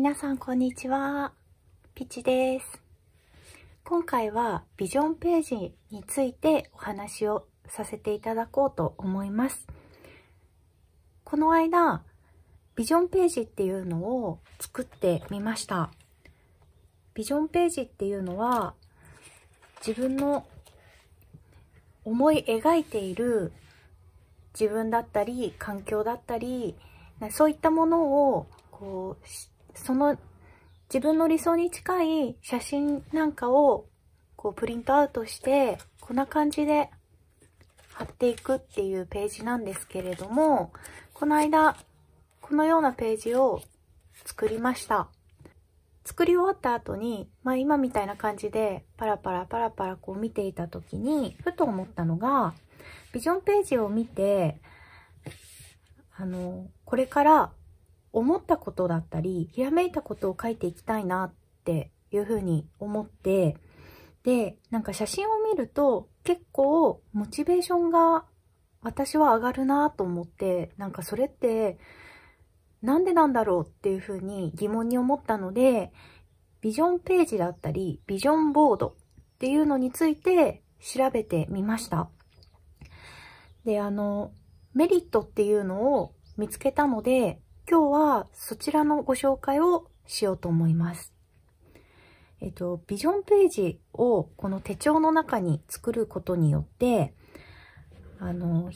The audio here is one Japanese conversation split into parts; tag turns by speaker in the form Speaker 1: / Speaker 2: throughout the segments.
Speaker 1: 皆さんこんにちは。ピチです。今回はビジョンページについてお話をさせていただこうと思います。この間、ビジョンページっていうのを作ってみました。ビジョンページっていうのは自分の思い描いている自分だったり環境だったりそういったものをこうその自分の理想に近い写真なんかをこうプリントアウトしてこんな感じで貼っていくっていうページなんですけれどもこの間このようなページを作りました作り終わった後に、まあ、今みたいな感じでパラパラパラパラこう見ていた時にふと思ったのがビジョンページを見てあのこれから思ったことだったり、ひらめいたことを書いていきたいなっていうふうに思って、で、なんか写真を見ると結構モチベーションが私は上がるなと思って、なんかそれってなんでなんだろうっていうふうに疑問に思ったので、ビジョンページだったり、ビジョンボードっていうのについて調べてみました。で、あの、メリットっていうのを見つけたので、今日はそちらのご紹介をしようと思います。えっと、ビジョンページをこの手帳の中に作ることによって、あの、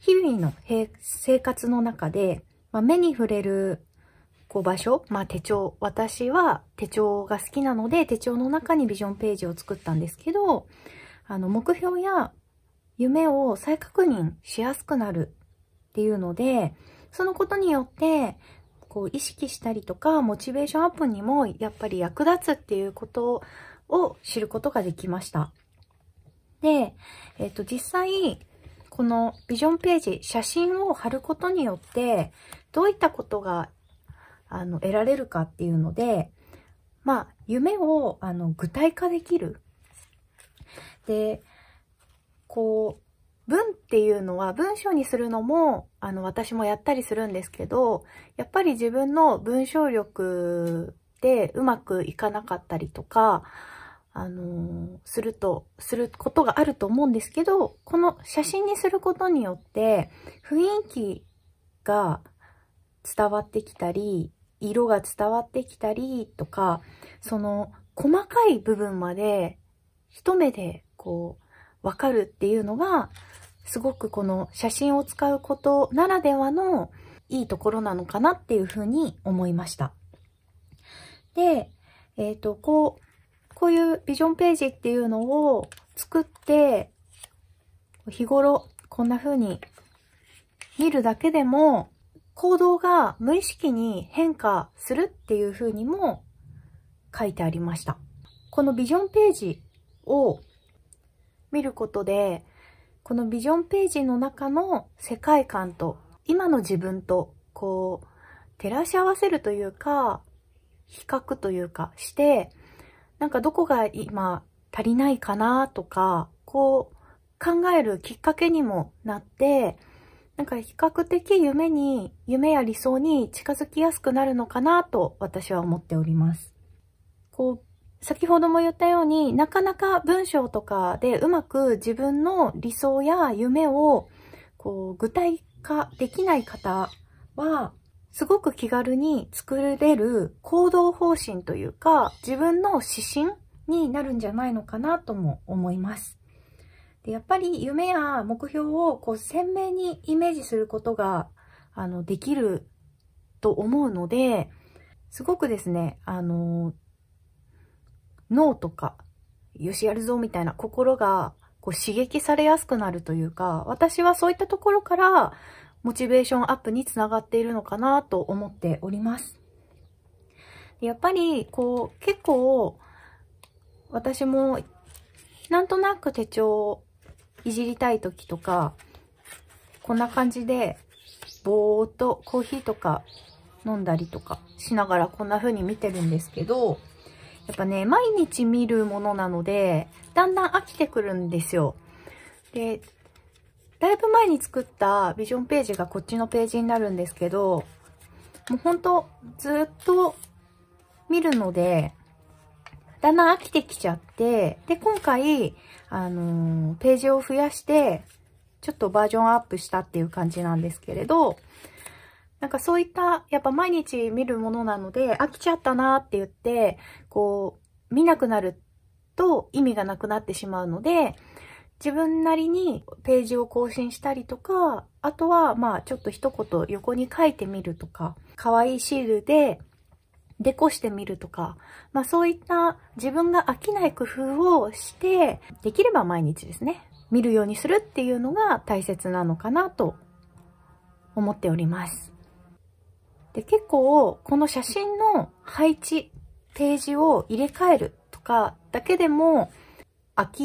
Speaker 1: 日々の生活の中で、まあ、目に触れるこう場所、まあ、手帳、私は手帳が好きなので手帳の中にビジョンページを作ったんですけど、あの目標や夢を再確認しやすくなるっていうので、そのことによって、こう意識したりとか、モチベーションアップにもやっぱり役立つっていうことを知ることができました。で、えっ、ー、と、実際、このビジョンページ、写真を貼ることによって、どういったことが、あの、得られるかっていうので、まあ、夢を、あの、具体化できる。で、こう、文っていうのは文章にするのも、あの、私もやったりするんですけど、やっぱり自分の文章力でうまくいかなかったりとか、あの、すると、することがあると思うんですけど、この写真にすることによって、雰囲気が伝わってきたり、色が伝わってきたりとか、その細かい部分まで一目でこう、わかるっていうのが、すごくこの写真を使うことならではのいいところなのかなっていうふうに思いました。で、えっ、ー、と、こう、こういうビジョンページっていうのを作って、日頃こんなふうに見るだけでも行動が無意識に変化するっていうふうにも書いてありました。このビジョンページを見ることでこのビジョンページの中の世界観と、今の自分と、こう、照らし合わせるというか、比較というかして、なんかどこが今足りないかなとか、こう考えるきっかけにもなって、なんか比較的夢に、夢や理想に近づきやすくなるのかなと私は思っております。こう、先ほども言ったように、なかなか文章とかでうまく自分の理想や夢をこう具体化できない方は、すごく気軽に作れる行動方針というか、自分の指針になるんじゃないのかなとも思います。でやっぱり夢や目標をこう鮮明にイメージすることがあのできると思うので、すごくですね、あの、脳とか、よしやるぞみたいな心がこう刺激されやすくなるというか、私はそういったところからモチベーションアップにつながっているのかなと思っております。やっぱりこう結構私もなんとなく手帳をいじりたい時とか、こんな感じでぼーっとコーヒーとか飲んだりとかしながらこんな風に見てるんですけど、やっぱね、毎日見るものなので、だんだん飽きてくるんですよ。で、だいぶ前に作ったビジョンページがこっちのページになるんですけど、もうほんとずっと見るので、だんだん飽きてきちゃって、で、今回、あのー、ページを増やして、ちょっとバージョンアップしたっていう感じなんですけれど、なんかそういった、やっぱ毎日見るものなので、飽きちゃったなって言って、こう、見なくなると意味がなくなってしまうので、自分なりにページを更新したりとか、あとは、まあ、ちょっと一言横に書いてみるとか、可愛いシールでデコしてみるとか、まあそういった自分が飽きない工夫をして、できれば毎日ですね、見るようにするっていうのが大切なのかなと思っております。で、結構、この写真の配置、ページを入れ替えるとかだけでも、空き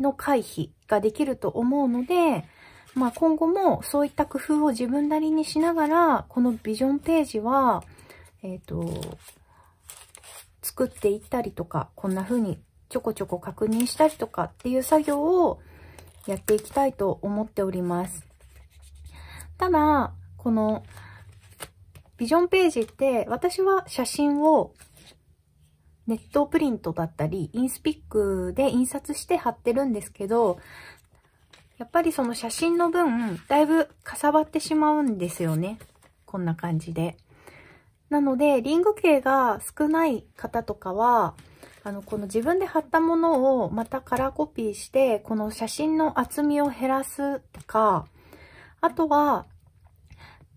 Speaker 1: の回避ができると思うので、まあ今後もそういった工夫を自分なりにしながら、このビジョンページは、えっ、ー、と、作っていったりとか、こんな風にちょこちょこ確認したりとかっていう作業をやっていきたいと思っております。ただ、このビジョンページって私は写真をネットプリントだったり、インスピックで印刷して貼ってるんですけど、やっぱりその写真の分、だいぶかさばってしまうんですよね。こんな感じで。なので、リング径が少ない方とかは、あの、この自分で貼ったものをまたカラーコピーして、この写真の厚みを減らすとか、あとは、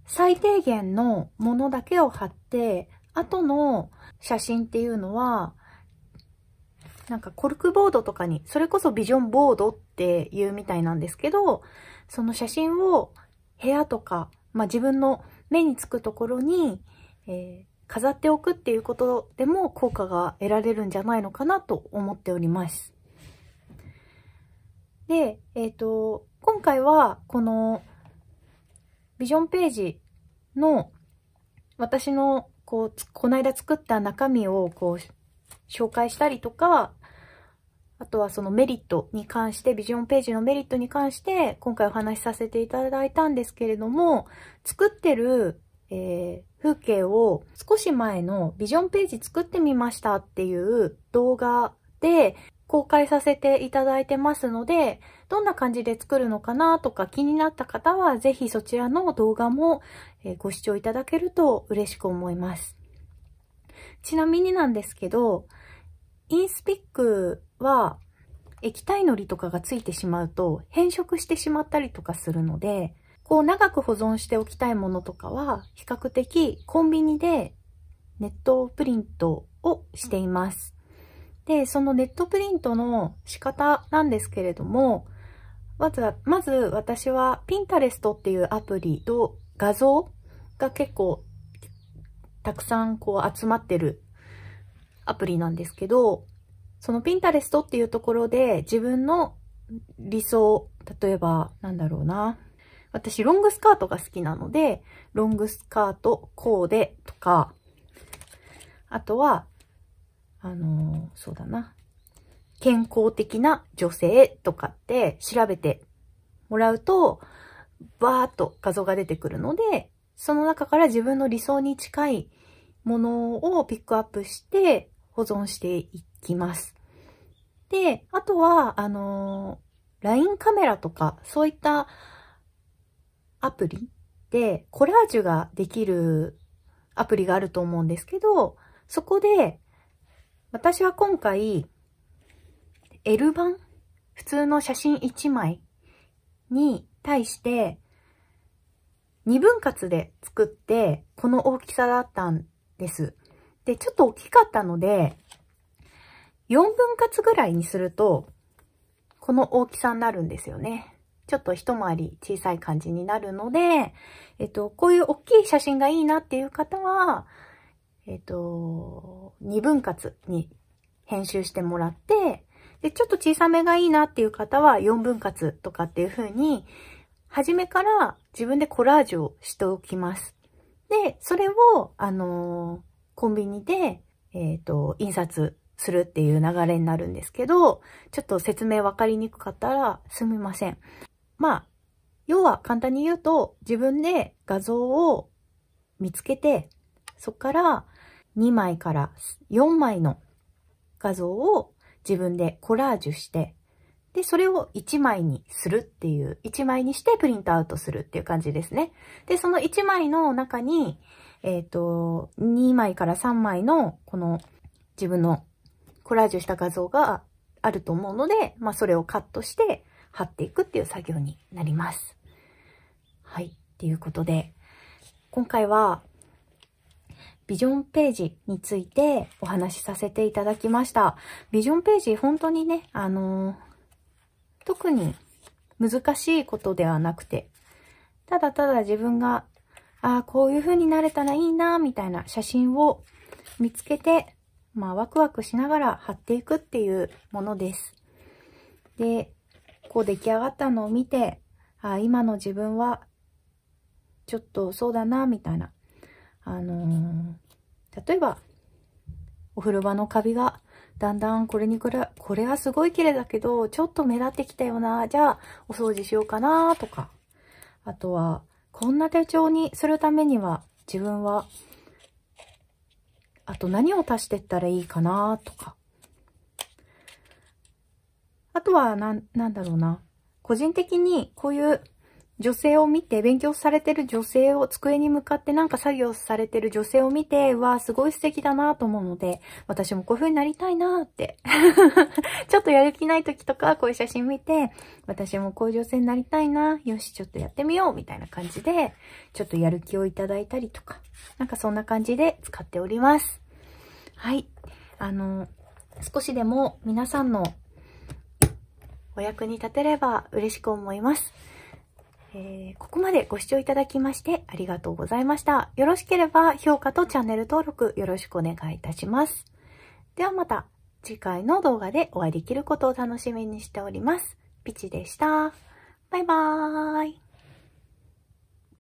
Speaker 1: 最低限のものだけを貼って、後の写真っていうのは、なんかコルクボードとかに、それこそビジョンボードっていうみたいなんですけど、その写真を部屋とか、まあ、自分の目につくところに、えー、飾っておくっていうことでも効果が得られるんじゃないのかなと思っております。で、えっ、ー、と、今回はこのビジョンページの私のこう、この間作った中身をこう、紹介したりとか、あとはそのメリットに関して、ビジョンページのメリットに関して、今回お話しさせていただいたんですけれども、作ってる、えー、風景を少し前のビジョンページ作ってみましたっていう動画で、公開させていただいてますので、どんな感じで作るのかなとか気になった方は、ぜひそちらの動画もご視聴いただけると嬉しく思います。ちなみになんですけど、インスピックは液体のりとかがついてしまうと変色してしまったりとかするので、こう長く保存しておきたいものとかは比較的コンビニでネットプリントをしています。で、そのネットプリントの仕方なんですけれども、まずは、まず私は Pinterest っていうアプリと画像が結構たくさんこう集まってるアプリなんですけど、その Pinterest っていうところで自分の理想、例えばなんだろうな。私ロングスカートが好きなので、ロングスカートコーデとか、あとはあのー、そうだな。健康的な女性とかって調べてもらうと、バーっと画像が出てくるので、その中から自分の理想に近いものをピックアップして保存していきます。で、あとは、あのー、LINE カメラとか、そういったアプリで、コラージュができるアプリがあると思うんですけど、そこで、私は今回、L 版普通の写真1枚に対して、2分割で作って、この大きさだったんです。で、ちょっと大きかったので、4分割ぐらいにすると、この大きさになるんですよね。ちょっと一回り小さい感じになるので、えっと、こういう大きい写真がいいなっていう方は、えっ、ー、と、2分割に編集してもらって、で、ちょっと小さめがいいなっていう方は4分割とかっていう風に、初めから自分でコラージュをしておきます。で、それを、あのー、コンビニで、えっ、ー、と、印刷するっていう流れになるんですけど、ちょっと説明わかりにくかったらすみません。まあ、要は簡単に言うと、自分で画像を見つけて、そこから2枚から4枚の画像を自分でコラージュして、で、それを1枚にするっていう、1枚にしてプリントアウトするっていう感じですね。で、その1枚の中に、えっ、ー、と、2枚から3枚の、この自分のコラージュした画像があると思うので、まあ、それをカットして貼っていくっていう作業になります。はい。っていうことで、今回はビジョンページについてお話しさせていただきました。ビジョンページ、本当にね、あのー、特に難しいことではなくて、ただただ自分が、ああ、こういう風になれたらいいな、みたいな写真を見つけて、まあ、ワクワクしながら貼っていくっていうものです。で、こう出来上がったのを見て、ああ、今の自分は、ちょっとそうだな、みたいな。あのー、例えば、お風呂場のカビがだんだんこれにこれ、これはすごい綺麗だけど、ちょっと目立ってきたよな、じゃあお掃除しようかなとか、あとは、こんな手帳にするためには自分は、あと何を足してったらいいかなとか、あとは、な、なんだろうな。個人的にこういう女性を見て、勉強されてる女性を、机に向かってなんか作業されてる女性を見て、わあ、すごい素敵だなと思うので、私もこういう風になりたいなって。ちょっとやる気ない時とか、こういう写真見て、私もこういう女性になりたいなよし、ちょっとやってみようみたいな感じで、ちょっとやる気をいただいたりとか、なんかそんな感じで使っております。はい。あの、少しでも皆さんのお役に立てれば嬉しく思います。えー、ここまでご視聴いただきましてありがとうございました。よろしければ評価とチャンネル登録よろしくお願いいたします。ではまた次回の動画でお会いできることを楽しみにしております。ピチでした。バイバーイ。